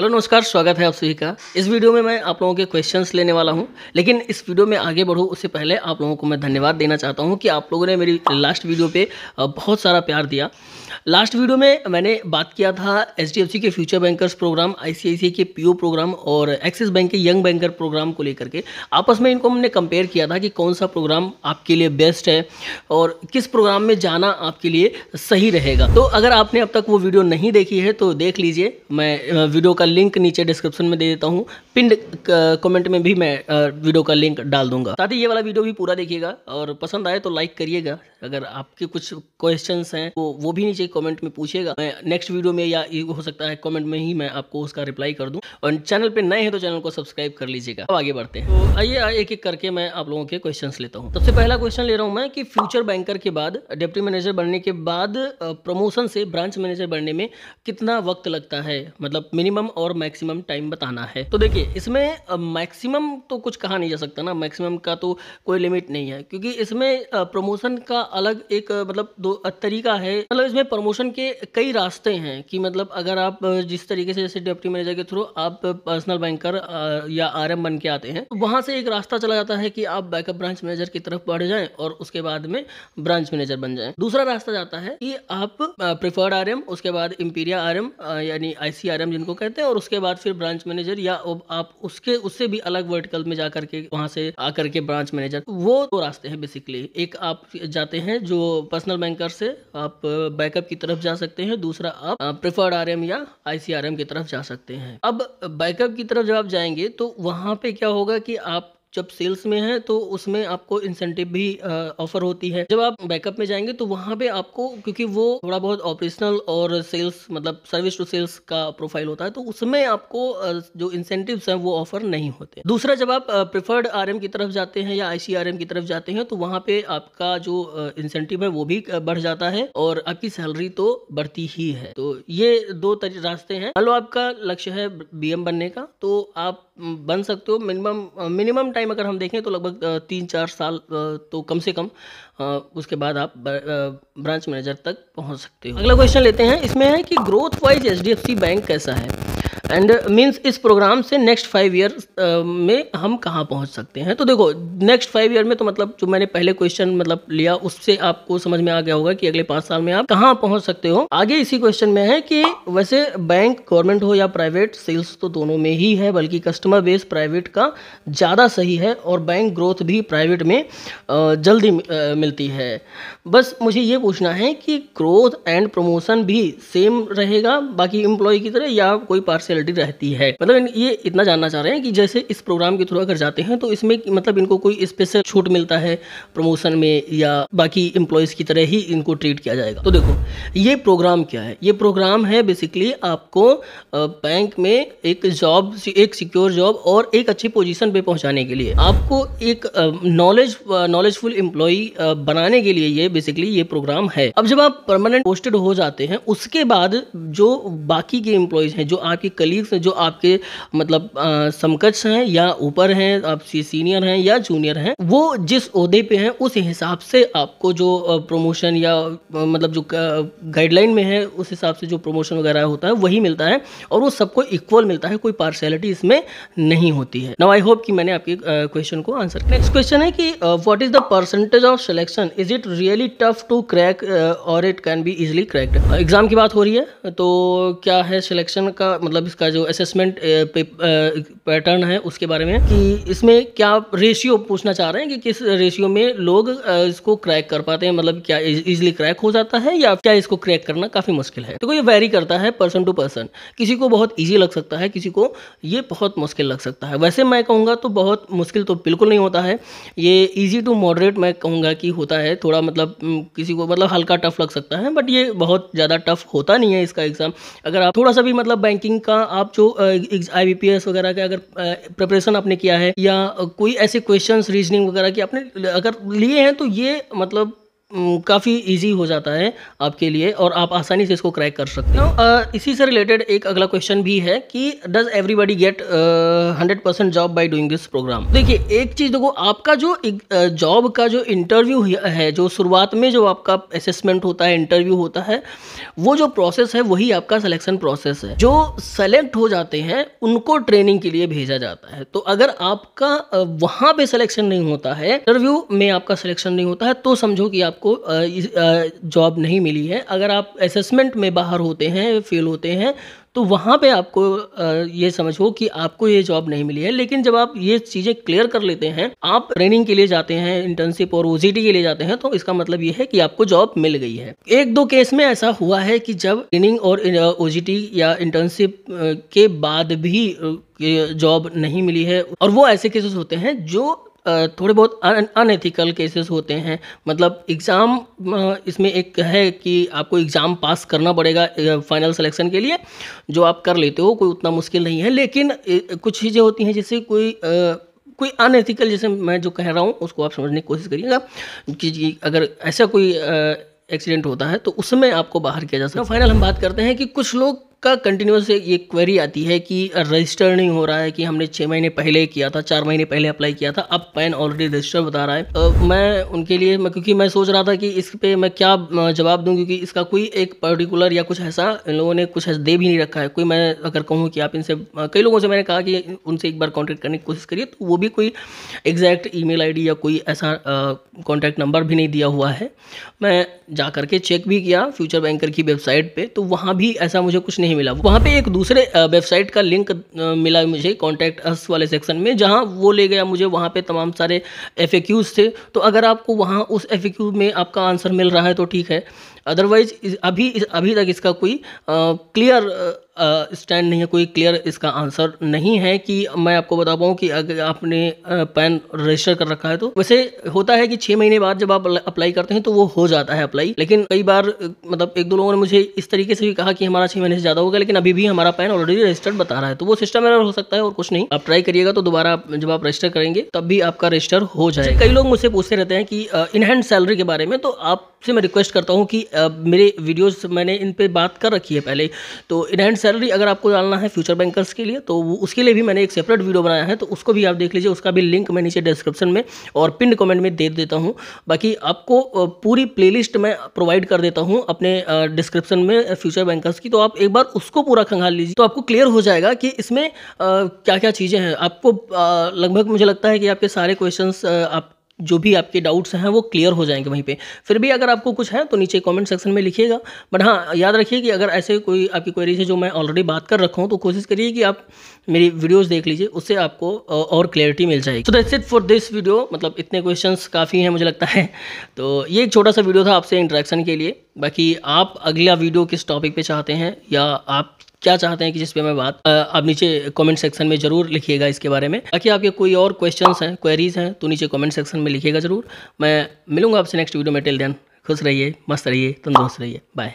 hello नमस्कार स्वागत है आप सभी का इस वीडियो में मैं आप लोगों के क्वेश्चंस लेने वाला हूं लेकिन इस वीडियो में आगे बढ़ूँ उससे पहले आप लोगों को मैं धन्यवाद देना चाहता हूं कि आप लोगों ने मेरी लास्ट वीडियो पे बहुत सारा प्यार दिया लास्ट वीडियो में मैंने बात किया था एच के future bankers program I K P program और एक्सिस बैंक के यंग बैंकर प्रोग्राम को लेकर के आपस में इनको हमने कंपेयर किया था कि कौन सा प्रोग्राम आपके लिए बेस्ट है और किस प्रोग्राम में जाना आपके लिए सही रहेगा तो अगर आपने अब तक वो वीडियो नहीं देखी है तो देख लीजिए मैं वीडियो का लिंक नीचे डिस्क्रिप्शन में दे देता हूँ पिंड कमेंट में भी मैं वीडियो का लिंक डाल दूंगा साथ ही ये वाला वीडियो भी पूरा देखिएगा और पसंद आए तो लाइक करिएगा अगर आपके कुछ क्वेश्चन हैं तो वो भी नीचे कमेंट में पूछिएगा मैं नेक्स्ट वीडियो में या हो सकता है कॉमेंट में ही मैं आपको उसका रिप्लाई कर दूँ और चैनल पर नए हैं तो चैनल को सब्सक्राइब कर लीजिएगा अब आगे बढ़ते हैं तो आइए एक एक करके मैं आप लोगों के क्वेश्चन लेता हूँ सबसे पहला क्वेश्चन ले रहा हूँ मैं कि फ्यूचर बैंकर के बाद डिप्टी मैनेजर बनने के बाद प्रमोशन से ब्रांच मैनेजर बनने में कितना वक्त लगता है मतलब मिनिमम और मैक्सिमम टाइम बताना है तो देखिए इसमें मैक्सिमम तो कुछ कहा नहीं जा सकता ना मैक्सिमम का तो कोई लिमिट नहीं है क्योंकि इसमें प्रमोशन का अलग एक मतलब दो तरीका है मतलब इसमें प्रमोशन के कई रास्ते हैं कि मतलब अगर आप जिस तरीके से जैसे डिप्टी मैनेजर के थ्रू आप पर्सनल बैंकर या आर बन के आते हैं तो वहां से एक रास्ता चला जाता है कि आप बैकअप ब्रांच मैनेजर की तरफ बढ़ जाए और उसके बाद में ब्रांच मैनेजर बन जाए दूसरा रास्ता जाता है कि आप प्रिफर्ड आर उसके बाद इम्पीरिया आर यानी आईसीआरएम जिनको कहते हैं हैं और उसके बाद फिर ब्रांच मैनेजर या आप उसके उससे भी अलग वर्टिकल में जाकर के वहां से आकर के ब्रांच मैनेजर वो दो रास्ते हैं बेसिकली एक आप जाते हैं जो पर्सनल बैंकर से आप बैकअप की तरफ जा सकते हैं दूसरा आप प्रिफर्ड आर या आईसीआरएम की तरफ जा सकते हैं अब बैकअप की तरफ जब आप जाएंगे तो वहां पे क्या होगा कि आप जब सेल्स में है तो उसमें आपको इंसेंटिव भी ऑफर होती है जब आप बैकअप में जाएंगे तो वहाँ पे आपको क्योंकि वो थोड़ा बहुत ऑपरेशनल और सेल्स मतलब सर्विस टू सेल्स का प्रोफाइल होता है तो उसमें आपको जो इंसेंटिव हैं वो ऑफर नहीं होते दूसरा जब आप प्रिफर्ड आर की तरफ जाते हैं या आई की तरफ जाते हैं तो वहां पे आपका जो इंसेंटिव है वो भी बढ़ जाता है और आपकी सैलरी तो बढ़ती ही है तो ये दो रास्ते हैं हेलो आपका लक्ष्य है बी बनने का तो आप बन सकते हो मिनिमम मिनिमम टाइम टाइम अगर हम देखें तो लगभग तीन चार साल तो कम से कम उसके बाद आप ब्रांच मैनेजर तक पहुंच सकते हो अगला क्वेश्चन लेते हैं इसमें है कि ग्रोथ वाइज एच बैंक कैसा है एंड मीन्स uh, इस प्रोग्राम से नेक्स्ट फाइव ईयर में हम कहाँ पहुँच सकते हैं तो देखो नेक्स्ट फाइव ईयर में तो मतलब जो मैंने पहले क्वेश्चन मतलब लिया उससे आपको समझ में आ गया होगा कि अगले पाँच साल में आप कहाँ पहुँच सकते हो आगे इसी क्वेश्चन में है कि वैसे बैंक गवर्नमेंट हो या प्राइवेट सेल्स तो दोनों में ही है बल्कि कस्टमर बेस प्राइवेट का ज़्यादा सही है और बैंक ग्रोथ भी प्राइवेट में uh, जल्दी uh, मिलती है बस मुझे ये पूछना है कि ग्रोथ एंड प्रमोशन भी सेम रहेगा बाकी एम्प्लॉय की तरह या कोई पार्सल फैसिलिटी रहती है मतलब ये इतना जानना चाह रहे हैं कि जैसे इस प्रोग्राम के थ्रू अगर जाते हैं तो इसमें मतलब इनको कोई स्पेशल छूट मिलता है प्रमोशन में या बाकी एम्प्लॉयज़ की तरह ही इनको ट्रीट किया जाएगा तो देखो ये प्रोग्राम क्या है ये प्रोग्राम है बेसिकली आपको बैंक में एक जॉब एक सिक्योर जॉब और एक अच्छी पोजिशन पे पहुंचाने के लिए आपको एक नॉलेज नॉलेजफुल एम्प्लॉय बनाने के लिए ये बेसिकली ये प्रोग्राम है अब जब आप परमानेंट पोस्टेड हो जाते हैं उसके बाद जो बाकी के एम्प्लॉयज हैं जो आपकी कलीग्स हैं जो आपके मतलब समकक्ष हैं या ऊपर हैं आप सीनियर हैं या जूनियर हैं वो जिस अहदे पे हैं उस हिसाब से आपको जो प्रमोशन या मतलब जो गाइडलाइन में है उस हिसाब से जो प्रमोशन वगैरह होता है वही मिलता है और वो सबको इक्वल मिलता है कोई पार्शलिटी इसमें नहीं होती है नाउ आई होप कि मैंने आपके क्वेश्चन को आंसर नेक्स्ट क्वेश्चन है कि what is the percentage of selection is it really tough to crack और it can be easily cracked exam की बात हो रही है तो क्या है सिलेक्शन का मतलब इसका जो असेसमेंट पैटर्न है उसके बारे में कि इसमें क्या रेशियो पूछना चाह रहे हैं कि किस रेशियो में लोग इसको क्रैक कर पाते हैं मतलब क्या इजिली e-, क्रैक हो जाता है या क्या इसको क्रैक करना काफ़ी मुश्किल है तो ये वेरी करता है पर्सन टू पर्सन किसी को बहुत ईजी लग सकता है किसी को ये बहुत मुश्किल लग सकता है वैसे मैं कहूँगा तो बहुत मुश्किल तो बिल्कुल नहीं होता है ये ईजी टू मॉडरेट मैं कहूँगा कि होता है थोड़ा मतलब किसी को मतलब हल्का टफ लग सकता है बट ये बहुत ज़्यादा टफ होता नहीं है इसका एग्ज़ाम अगर आप थोड़ा सा भी मतलब बैंकिंग का आप जो आई वगैरह का अगर प्रिपरेशन आपने किया है या कोई ऐसे क्वेश्चन रीजनिंग वगैरह की आपने अगर लिए हैं तो ये मतलब काफ़ी इजी हो जाता है आपके लिए और आप आसानी से इसको क्रैक कर सकते हो इसी से रिलेटेड एक अगला क्वेश्चन भी है कि does everybody get hundred percent job by doing this program देखिए एक चीज़ देखो आपका जो जॉब का जो इंटरव्यू है जो शुरुआत में जो आपका असेसमेंट होता है इंटरव्यू होता है वो जो प्रोसेस है वही आपका सलेक्शन प्रोसेस है जो सेलेक्ट हो जाते हैं उनको ट्रेनिंग के लिए भेजा जाता है तो अगर आपका वहाँ पर सलेक्शन नहीं होता है इंटरव्यू में आपका सिलेक्शन नहीं होता है तो समझो कि आप आपको जॉब नहीं मिली है अगर आप असेसमेंट में बाहर होते हैं फेल होते हैं तो वहाँ पे आपको ये समझो कि आपको ये जॉब नहीं मिली है लेकिन जब आप ये चीज़ें क्लियर कर लेते हैं आप ट्रेनिंग के लिए जाते हैं इंटर्नशिप और ओ के लिए जाते हैं तो इसका मतलब ये है कि आपको जॉब मिल गई है एक दो केस में ऐसा हुआ है कि जब ट्रेनिंग और ओ या इंटर्नशिप के बाद भी जॉब नहीं मिली है और वो ऐसे केसेस होते हैं जो थोड़े बहुत अनएथिकल केसेस होते हैं मतलब एग्ज़ाम इसमें एक है कि आपको एग्ज़ाम पास करना पड़ेगा फाइनल सिलेक्शन के लिए जो आप कर लेते हो कोई उतना मुश्किल नहीं है लेकिन कुछ चीज़ें होती हैं जैसे कोई कोई अनएथिकल जैसे मैं जो कह रहा हूँ उसको आप समझने की कोशिश करिएगा कि जी अगर ऐसा कोई एक्सीडेंट होता है तो उसमें आपको बाहर किया जा सकता है फाइनल हम बात करते हैं कि कुछ लोग का कंटिन्यूस ये क्वेरी आती है कि रजिस्टर नहीं हो रहा है कि हमने छः महीने पहले किया था चार महीने पहले अप्लाई किया था अब पैन ऑलरेडी रजिस्टर बता रहा है तो मैं उनके लिए मैं क्योंकि मैं सोच रहा था कि इस पर मैं क्या जवाब दूँ क्योंकि इसका कोई एक पर्टिकुलर या कुछ ऐसा इन लोगों ने कुछ दे भी नहीं रखा है कोई मैं अगर कहूँ कि आप इनसे कई लोगों से मैंने कहा कि उनसे एक बार कॉन्टैक्ट करने की कोशिश करिए तो वो भी कोई एग्जैक्ट ई मेल या कोई ऐसा कॉन्टैक्ट नंबर भी नहीं दिया हुआ है मैं जा करके चेक भी किया फ्यूचर बैंकर की वेबसाइट पर तो वहाँ भी ऐसा मुझे कुछ नहीं नहीं मिला वहाँ पे एक दूसरे वेबसाइट का लिंक मिला मुझे कॉन्टैक्ट अस वाले सेक्शन में जहाँ वो ले गया मुझे वहाँ पे तमाम सारे एफ थे तो अगर आपको वहाँ उस एफ में आपका आंसर मिल रहा है तो ठीक है अदरवाइज अभी अभी तक इसका कोई क्लियर स्टैंड नहीं है कोई क्लियर इसका आंसर नहीं है कि मैं आपको बता पाऊँ कि अगर आपने पैन रजिस्टर कर रखा है तो वैसे होता है कि छः महीने बाद जब आप अप्लाई करते हैं तो वो हो जाता है अप्लाई लेकिन कई बार मतलब एक दो लोगों ने मुझे इस तरीके से भी कहा कि हमारा छः महीने से ज़्यादा होगा लेकिन अभी भी हमारा पैन ऑलरेडी रजिस्टर्ड बता रहा है तो वो सिस्टम एरर हो सकता है और कुछ नहीं आप ट्राई करिएगा तो दोबारा जब आप रजिस्टर करेंगे तब भी आपका रजिस्टर हो जाएगा कई लोग मुझसे पूछते रहते हैं कि इनहैंड सैलरी के बारे में तो आप आपसे मैं रिक्वेस्ट करता हूँ कि मेरे वीडियोस मैंने इन पर बात कर रखी है पहले तो इनहैंड सैलरी अगर आपको जानना है फ्यूचर बैंकर्स के लिए तो उसके लिए भी मैंने एक सेपरेट वीडियो बनाया है तो उसको भी आप देख लीजिए उसका भी लिंक मैं नीचे डिस्क्रिप्शन में और पिन कमेंट में दे देता हूँ बाकी आपको पूरी प्ले मैं प्रोवाइड कर देता हूँ अपने डिस्क्रिप्शन में फ्यूचर बैंकर्स की तो आप एक बार उसको पूरा खंगाल लीजिए तो आपको क्लियर हो जाएगा कि इसमें क्या क्या चीज़ें हैं आपको लगभग मुझे लगता है कि आपके सारे क्वेश्चन आप जो भी आपके डाउट्स हैं वो क्लियर हो जाएंगे वहीं पे फिर भी अगर आपको कुछ है तो नीचे कमेंट सेक्शन में लिखिएगा बट हाँ याद रखिए कि अगर ऐसे कोई आपकी क्वेरीज है जो मैं ऑलरेडी बात कर रखा हूँ तो कोशिश करिए कि आप मेरी वीडियोज़ देख लीजिए उससे आपको और क्लियरिटी मिल जाएगी तो that's it for this video मतलब इतने क्वेश्चन काफ़ी हैं मुझे लगता है तो ये एक छोटा सा वीडियो था आपसे इंट्रैक्शन के लिए बाकी आप अगला वीडियो किस टॉपिक पे चाहते हैं या आप क्या चाहते हैं कि जिस पे मैं बात आप नीचे कमेंट सेक्शन में जरूर लिखिएगा इसके बारे में बाकी आपके कोई और क्वेश्चंस हैं क्वेरीज हैं तो नीचे कमेंट सेक्शन में लिखिएगा जरूर मैं मिलूंगा आपसे नेक्स्ट वीडियो में टेल देन खुश रहिए मस्त रहिए तंदुरुस्त रहिए बाय